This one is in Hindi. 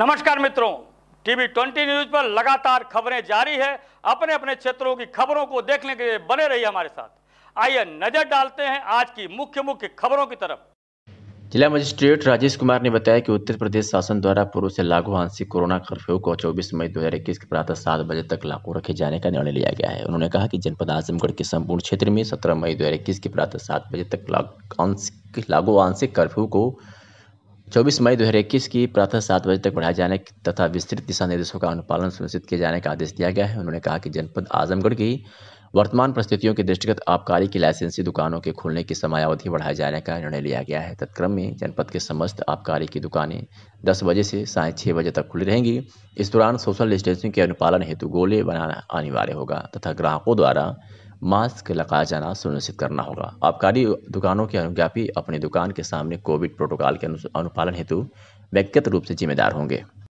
नमस्कार मित्रों टीवी ट्वेंटी न्यूज पर लगातार खबरें जारी है अपने अपने क्षेत्रों की खबरों को देखने के लिए बने रहिए हमारे साथ आइए नजर डालते हैं आज की मुख्य मुख्य खबरों की तरफ जिला मजिस्ट्रेट राजेश कुमार ने बताया कि उत्तर प्रदेश शासन द्वारा पूर्व से लागू आंशिक कोरोना कर्फ्यू को 24 मई 2021 के प्रातः सात बजे तक लागू रखे जाने का निर्णय लिया गया है उन्होंने कहा कि जनपद आजमगढ़ के संपूर्ण क्षेत्र में 17 मई 2021 के प्रातः सात बजे तक लागू आंशिक कर्फ्यू को 24 मई 2021 की प्रातः सात बजे तक बढ़ाए जाने तथा विस्तृत दिशा निर्देशों का अनुपालन सुनिश्चित किए जाने का आदेश दिया गया है उन्होंने कहा कि जनपद आजमगढ़ की वर्तमान परिस्थितियों के दृष्टिगत आबकारी की लाइसेंसी दुकानों के खोलने की समयावधि बढ़ाए जाने का निर्णय लिया गया है तत्क्रम में जनपद के समस्त आबकारी की दुकानें 10 बजे से साय छः बजे तक खुली रहेंगी इस दौरान सोशल डिस्टेंसिंग के अनुपालन हेतु गोले बनाना अनिवार्य होगा तथा ग्राहकों द्वारा मास्क लगाए जाना सुनिश्चित करना होगा आबकारी दुकानों के अनुज्ञापी अपनी दुकान के सामने कोविड प्रोटोकॉल के अनुपालन हेतु व्यक्तिगत रूप से जिम्मेदार होंगे